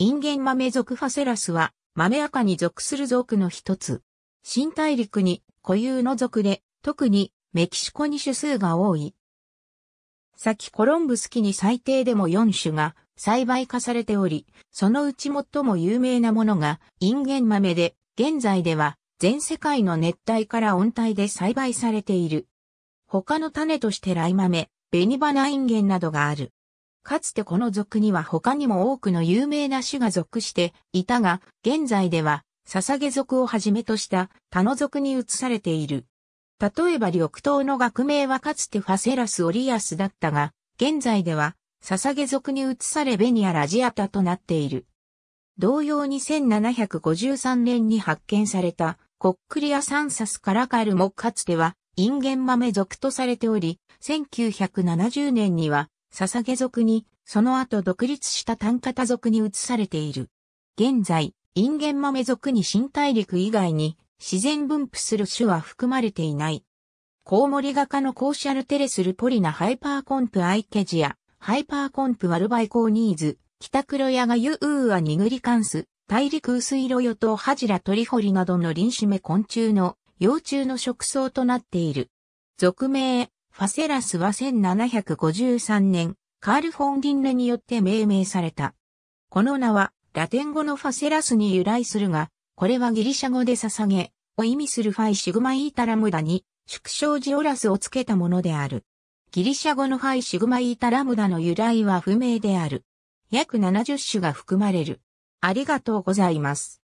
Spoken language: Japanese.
インゲン豆属ファセラスは豆赤に属する属の一つ。新大陸に固有の属で、特にメキシコに種数が多い。先コロンブス期に最低でも4種が栽培化されており、そのうち最も有名なものがインゲン豆で、現在では全世界の熱帯から温帯で栽培されている。他の種としてライ豆、ベニバナインゲンなどがある。かつてこの族には他にも多くの有名な種が属していたが、現在では、捧げ族をはじめとした他の族に移されている。例えば緑頭の学名はかつてファセラス・オリアスだったが、現在では、捧げ族に移されベニア・ラジアタとなっている。同様に1753年に発見されたコックリア・サンサス・カラカルもかつてはインゲン豆族とされており、1970年には捧げ族に、その後独立した単型族に移されている。現在、インゲン豆族に新大陸以外に自然分布する種は含まれていない。コウモリ画家のコーシャルテレスルポリナハイパーコンプアイケジア、ハイパーコンプワルバイコーニーズ、キタクロヤガユウーアニグリカンス、大陸薄色ロヨトハジラトリホリなどの臨シメ昆虫の幼虫の食草となっている。俗名、ファセラスは1753年、カール・フォン・ディンレによって命名された。この名は、ラテン語のファセラスに由来するが、これはギリシャ語で捧げ、を意味するファイシグマイータラムダに、縮小ジオラスをつけたものである。ギリシャ語のファイシグマイータラムダの由来は不明である。約70種が含まれる。ありがとうございます。